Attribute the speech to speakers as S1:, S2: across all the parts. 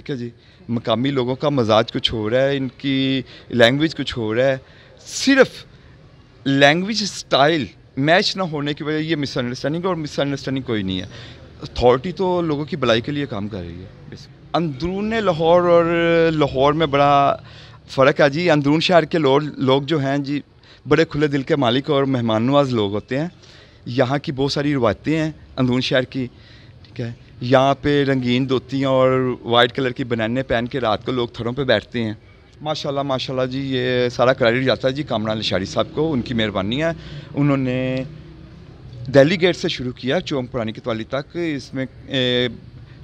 S1: ठीक है जी मकामी लोगों का मजाज कुछ हो रहा है इनकी लैंग्वेज कुछ हो रहा है सिर्फ लैंग्वेज स्टाइल मैच ना होने की वजह ये मिसअंडरस्टैंडिंग और मिसअंडरस्टैंडिंग कोई नहीं है अथॉरिटी तो लोगों की भलाई के लिए काम कर रही है अंदरून लाहौर और लाहौर में बड़ा फ़र्क है जी अंदरून शहर के लोग लोग जो हैं जी बड़े खुले दिल के मालिक और मेहमान नवाज लोग होते हैं यहाँ की बहुत सारी रवायतें हैं अंदरून शहर की ठीक है यहाँ पे रंगीन धोती और वाइट कलर की बनाने पहन के रात को लोग थरों पे बैठते हैं माशाल्लाह माशाल्लाह जी ये सारा क्रेडिट जाता है जी कामरान लिशारी साहब को उनकी मेहरबानी है उन्होंने दिल्ली गेट से शुरू किया चौंक पुरानी कतवाली तक इसमें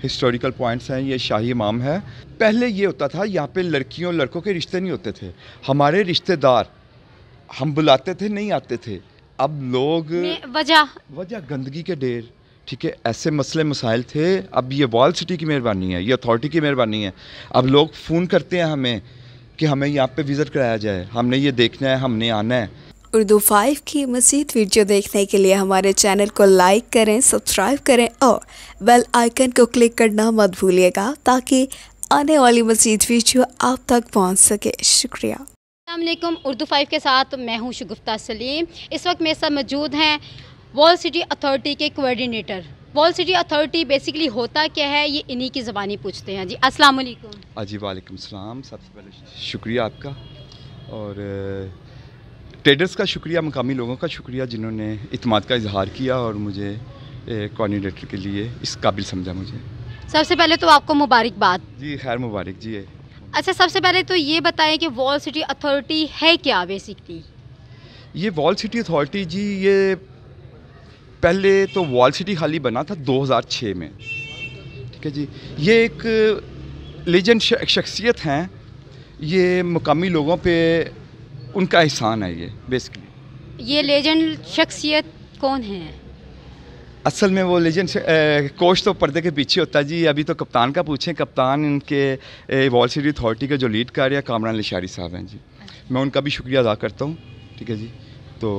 S1: हिस्टोरिकल पॉइंट्स हैं ये शाही इमाम है पहले ये होता था यहाँ पे लड़कियों लड़कों के रिश्ते नहीं होते थे हमारे रिश्तेदार हम बुलाते थे नहीं आते थे अब लोग
S2: वजह वजह
S1: गंदगी के ढेर ठीक है ऐसे मसले मसाइल थे अब ये वॉल सिटी की मेहरबानी है ये अथॉरिटी की मेहरबानी है अब लोग फ़ोन करते हैं हमें कि हमें यहाँ पे विज़िट कराया जाए हमने ये देखना है हमने आना है
S2: उर्दू फाइव की मजीद वीडियो देखने के लिए हमारे चैनल को लाइक करें सब्सक्राइब करें और बेल आइकन को क्लिक करना मत भूलिएगा ताकि आने वाली मजीद वीडियो आप तक पहुँच सके शुक्रिया अल्लाम उर्दू फाइव के साथ मैं हूँ शुगुफ्ता सलीम इस वक्त मेरे साथ मौजूद हैं वॉल सिटी अथॉरिटी के coordinator wall city authority basically होता क्या है ये इन्हीं की ज़बानी पूछते हैं जी अस्सलाम वालेकुम
S1: जी वालेकुम सलाम सबसे पहले शुक्रिया आपका और ट्रेडर्स का शुक्रिया मकामी लोगों का शुक्रिया जिन्होंने इतमाद का इजहार किया और मुझे कोऑर्डिनेटर के लिए इस काबिल समझा मुझे
S2: सबसे पहले तो आपको मुबारकबाद
S1: जी खैर मुबारक जी
S2: अच्छा सबसे पहले तो ये बताएं कि वॉल सिटी अथॉरिटी है क्या बेसिकली
S1: ये वॉल सिटी अथॉरिटी जी ये पहले तो वॉल सिटी खाली बना था 2006 में ठीक है जी ये एक लेजेंड शख्सियत हैं ये मकामी लोगों पे उनका एहसान है ये बेसिकली
S2: ये लेजेंड शख्सियत कौन है
S1: असल में वो लेजेंड कोच तो पर्दे के पीछे होता है जी अभी तो कप्तान का पूछें कप्तान इनके वॉल सिटी अथॉरिटी का जो लीड कर रहे हैं कामरान लिशारी साहब हैं जी मैं उनका भी शुक्रिया अदा करता हूँ ठीक है जी तो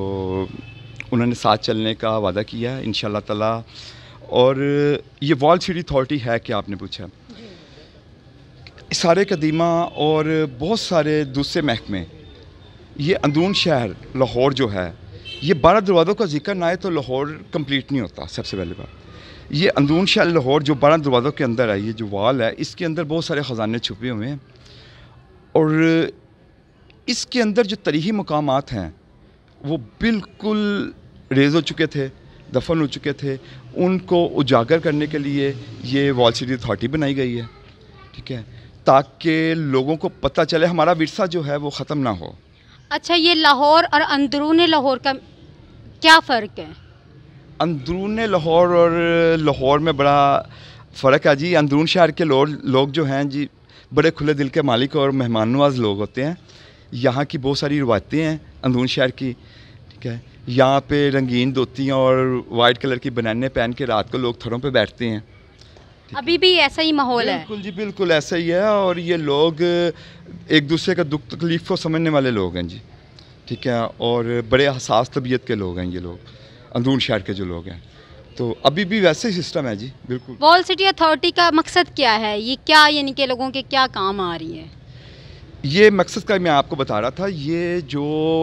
S1: उन्होंने साथ चलने का वादा किया है इन तला और ये वॉल सिटी अथॉरिटी है क्या आपने पूछा सारे कदीमा और बहुत सारे दूसरे महकमे ये अंदरून शहर लाहौर जो है ये बारह दरवाज़ों का जिक्र ना आए तो लाहौर कंप्लीट नहीं होता सबसे पहले बात ये अंदरून शहर लाहौर जो बारह दरवाज़ों के अंदर है ये जो वाल है इसके अंदर बहुत सारे ख़जाने छुपे हुए हैं और इसके अंदर जो तरीही मकाम हैं वो बिल्कुल रेज हो चुके थे दफन हो चुके थे उनको उजागर करने के लिए ये वॉल सिटी अथॉरिटी बनाई गई है ठीक है ताकि लोगों को पता चले हमारा विरसा जो है वो ख़त्म ना हो
S2: अच्छा ये लाहौर और अंदरून लाहौर का क्या फ़र्क है
S1: अंदरून लाहौर और लाहौर में बड़ा फ़र्क है जी अंदरून शहर के लोग लोग जो हैं जी बड़े खुले दिल के मालिक और मेहमान नवाज लोग होते हैं यहाँ की बहुत सारी रवायतें हैं अंदरून शहर की ठीक है यहाँ पे रंगीन धोती और वाइट कलर की बनाने पहन के रात को लोग थरों पे बैठते हैं
S2: अभी भी ऐसा ही माहौल है बिल्कुल जी
S1: बिल्कुल ऐसा ही है और ये लोग एक दूसरे का दुख तकलीफ को समझने वाले लोग हैं जी ठीक है और बड़े हसास तबीयत के लोग हैं ये लोग अंदरून शहर के जो लोग हैं तो अभी भी वैसे ही सिस्टम है जी बिल्कुल
S2: वॉल सिटी अथॉरिटी का मकसद क्या है ये क्या यानी कि लोगों के क्या काम आ रही है
S1: ये मकसद का मैं आपको बता रहा था ये जो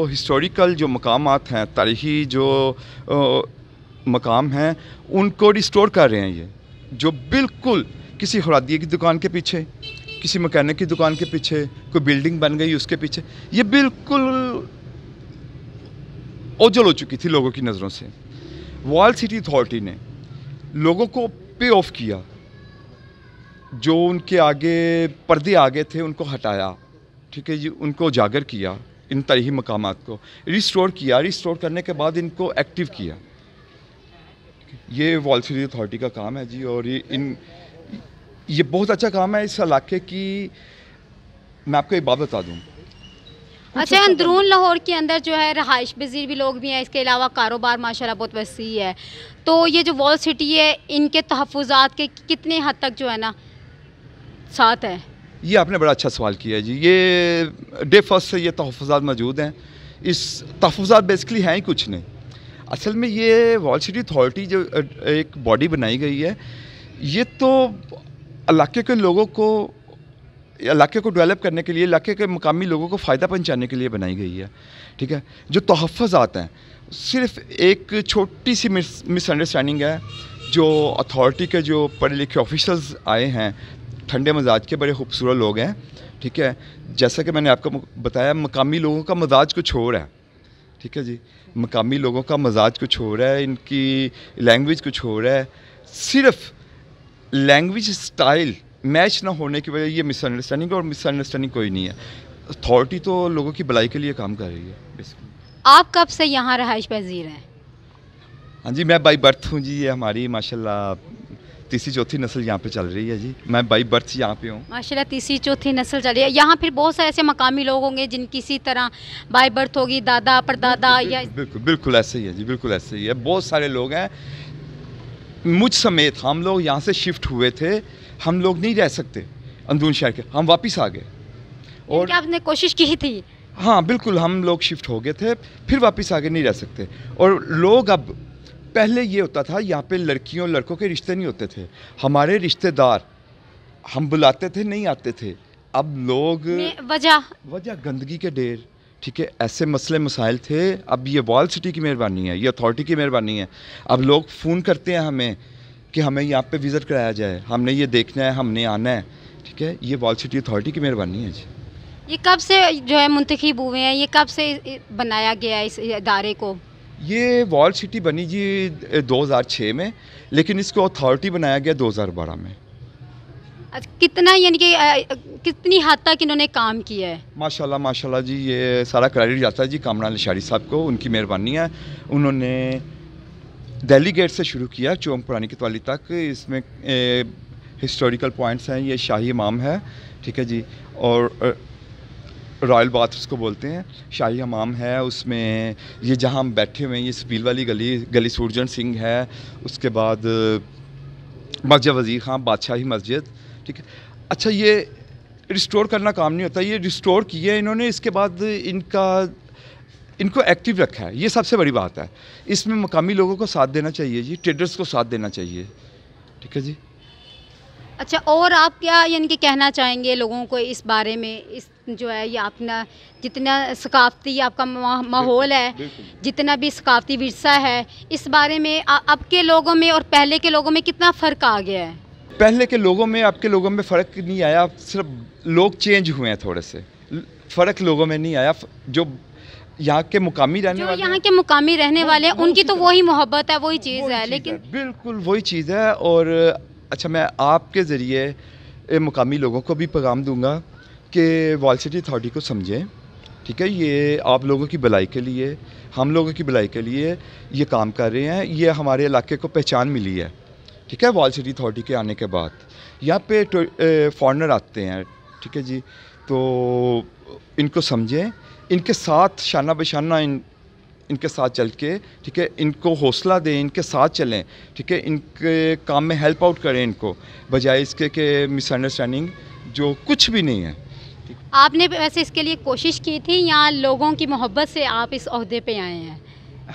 S1: हिस्टोरिकल जो मकाम हैं तारीखी जो आ, मकाम हैं उनको रिस्टोर कर रहे हैं ये जो बिल्कुल किसी खुरादिए की दुकान के पीछे किसी मकैनिक की दुकान के पीछे कोई बिल्डिंग बन गई उसके पीछे ये बिल्कुल ओझल हो चुकी थी लोगों की नज़रों से वॉल सिटी अथॉरिटी ने लोगों को पे ऑफ किया जो उनके आगे पर्दे आ गए थे उनको हटाया ठीक है जी उनको उजागर किया इन तरीही मकाम को रिस्टोर किया रिस्टोर करने के बाद इनको एक्टिव किया ये वॉल स्ट्रीट अथॉरिटी का काम है जी और ये इन ये बहुत अच्छा काम है इस इलाके की मैं आपको एक बात बता दूँ
S2: अच्छा अंदरून लाहौर के अंदर जो है रहाइश पजीर भी लोग भी हैं इसके अलावा कारोबार माशाल्लाह बहुत वसी है तो ये जो वॉल सिटी है इनके तहफात के कितने हद तक जो है ना साथ है
S1: ये आपने बड़ा अच्छा सवाल किया जी ये डे फर्स्ट से ये तहफ़ात मौजूद हैं इस तहफ़ात बेसिकली हैं ही कुछ नहीं असल में ये वॉल सिटी अथॉरिटी जो एक बॉडी बनाई गई है ये तो इलाके के लोगों को इलाके को डेवलप करने के लिए इलाके के मकामी लोगों को फ़ायदा पहुँचाने के लिए बनाई गई है ठीक है जो तहफ़ात हैं सिर्फ एक छोटी सी मिसअंडरस्टैंडिंग है जो अथॉरिटी के जो पढ़े लिखे ऑफिसर्स आए हैं ठंडे मजाज के बड़े खूबसूरत लोग हैं ठीक है जैसा कि मैंने आपको बताया मकामी लोगों का मजाज कुछ और है ठीक है जी मकामी लोगों का मजाज कुछ हो रहा है इनकी लैंग्वेज कुछ हो रहा है सिर्फ लैंग्वेज स्टाइल मैच ना होने की वजह ये मिसअंडरस्टैंडिंग और मिसअंडरस्टैंडिंग कोई नहीं है अथॉरिटी तो लोगों की भलाई के लिए काम कर रही है
S2: आप कब से यहाँ रहाइश पजीर हैं
S1: हाँ जी मैं बाई बर्थ हूँ जी ये हमारी माशाल्लाह तीसरी चौथी नस्ल यहाँ पे चल रही है जी मैं बाई बर्थ यहाँ पे हूँ
S2: माशाल्लाह तीसरी चौथी नस्ल चल रही है यहाँ फिर बहुत सारे ऐसे मकामी लोग होंगे जिन किसी तरह बाई बर्थ होगी दादा परदादा या
S1: बिल्कुल बिल्कुल ऐसे ही है जी बिल्कुल ऐसे ही है बहुत सारे लोग हैं मुझ समेत हम लोग यहाँ से शिफ्ट हुए थे हम लोग नहीं रह सकते अंदरून शहर के हम वापस आ गए और आपने कोशिश की थी हाँ बिल्कुल हम लोग शिफ्ट हो गए थे फिर वापस आगे नहीं रह सकते और लोग अब पहले ये होता था यहाँ पे लड़कियों लड़कों के रिश्ते नहीं होते थे हमारे रिश्तेदार हम बुलाते थे नहीं आते थे अब लोग
S2: वजह वजह
S1: गंदगी के ढेर ठीक है ऐसे मसले मसाइल थे अब ये वॉल सिटी की मेहरबानी है ये अथॉरिटी की मेहरबानी है अब लोग फ़ोन करते हैं हमें कि हमें यहाँ पे विज़िट कराया जाए हमने ये देखना है हमने आना है ठीक है ये वॉल सिटी अथॉरिटी की मेहरबानी है जी
S2: ये कब से जो है मुंतखब हुए हैं ये कब से बनाया गया है इस इदारे को
S1: ये वॉल सिटी बनी जी 2006 में लेकिन इसको अथॉरिटी बनाया गया 2012 में
S2: अच्छा कितना यानी कि कितनी हद तक इन्होंने काम किया है
S1: माशाल्लाह माशाल्लाह जी ये सारा क्रेडिट जाता है जी कामरान लिशारी साहब को उनकी मेहरबानी है उन्होंने दिल्ली गेट से शुरू किया चौम पुरानी कितवाली तक इसमें हिस्टोरिकल पॉइंट्स हैं ये शाही इमाम है ठीक है जी और रॉयल बाथ को बोलते हैं शाही हमाम है उसमें ये जहाँ हम बैठे हुए हैं ये सपील वाली गली गली सूरजन सिंह है उसके बाद मस्जिद वज़ीर खां बादशाही मस्जिद ठीक है अच्छा ये रिस्टोर करना काम नहीं होता ये रिस्टोर किया इन्होंने इसके बाद इनका इनको एक्टिव रखा है ये सबसे बड़ी बात है इसमें मकामी लोगों को साथ देना चाहिए जी ट्रेडर्स को साथ देना चाहिए ठीक है जी
S2: अच्छा और आप क्या यानी कि कहना चाहेंगे लोगों को इस बारे में इस जो है ये अपना जितना सकाफती आपका माहौल है जितना भी सकाफती विरसा है इस बारे में अब के लोगों में और पहले के लोगों में कितना फ़र्क आ गया है
S1: पहले के लोगों में आपके लोगों में फ़र्क नहीं आया सिर्फ लोग चेंज हुए हैं थोड़े से फ़र्क लोगों में नहीं आया जो यहाँ के मुकामी रहने वाले
S2: यहाँ के मुकामी रहने वाले उनकी तो वही मोहब्बत है वही चीज़ है लेकिन
S1: बिल्कुल वही चीज़ है और अच्छा मैं आपके ज़रिए मकामी लोगों को भी पैगाम दूँगा कि वॉल सिटी अथॉरिटी को समझें ठीक है ये आप लोगों की भलाई के लिए हम लोगों की भलाई के लिए ये काम कर रहे हैं ये हमारे इलाके को पहचान मिली है ठीक है वॉल सिटी अथॉरिटी के आने के बाद यहाँ पे फॉरनर तो, आते हैं ठीक है जी तो इनको समझें इनके साथ शाना बशाना इन इनके साथ चल के ठीक है इनको हौसला दें इनके साथ चलें ठीक है इनके काम में हेल्प आउट करें इनको बजाय इसके के मिसअंडरस्टैंडिंग जो कुछ भी नहीं है
S2: आपने वैसे इसके लिए कोशिश की थी या लोगों की मोहब्बत से आप इस अहदे पे आए हैं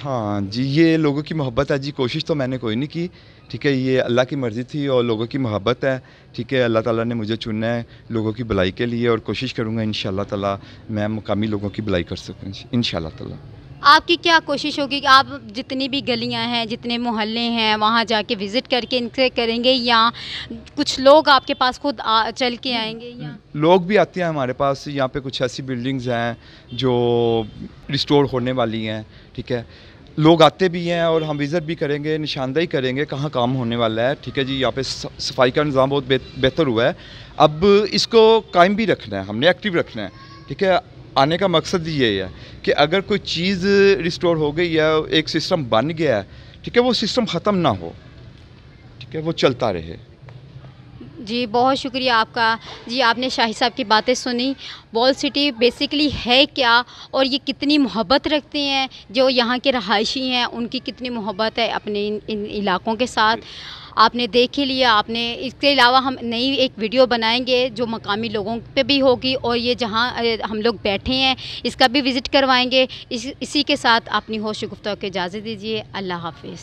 S1: हाँ जी ये लोगों की मोहब्बत है जी कोशिश तो मैंने कोई नहीं की ठीक है ये अल्लाह की मर्ज़ी थी और लोगों की मोहब्बत है ठीक है अल्लाह ताला ने मुझे चुनना है लोगों की भलाई के लिए और कोशिश करूँगा इन ताला मैं मुकामी लोगों की भलाई कर सकूँ इन ताला
S2: आपकी क्या कोशिश होगी कि आप जितनी भी गलियां हैं जितने मोहल्ले हैं वहाँ जाके विज़िट करके इनसे करेंगे या कुछ लोग आपके पास खुद चल के आएंगे
S1: या लोग भी आते हैं हमारे पास यहाँ पे कुछ ऐसी बिल्डिंग्स हैं जो रिस्टोर होने वाली हैं ठीक है लोग आते भी हैं और हम विज़िट भी करेंगे निशानदेही करेंगे कहाँ काम होने वाला है ठीक है जी यहाँ पे सफाई का निज़ाम बहुत बेहतर हुआ है अब इसको कायम भी रखना है हमने एक्टिव रखना है ठीक है आने का मकसद ये है कि अगर कोई चीज़ रिस्टोर हो गई या एक सिस्टम बन गया है ठीक है वो सिस्टम ख़त्म ना हो ठीक है वो चलता रहे
S2: जी बहुत शुक्रिया आपका जी आपने शाही साहब की बातें सुनी वॉल सिटी बेसिकली है क्या और ये कितनी मोहब्बत रखते हैं जो यहाँ के रहायशी हैं उनकी कितनी मोहब्बत है अपने इन, इन इलाकों के साथ आपने देख ही लिया आपने इसके अलावा हम नई एक वीडियो बनाएंगे जो मकामी लोगों पे भी होगी और ये जहाँ हम लोग बैठे हैं इसका भी विज़िट करवाएंगे इस, इसी के साथ अपनी होश गुफ्तों को इजाज़त दीजिए अल्लाह हाफिज़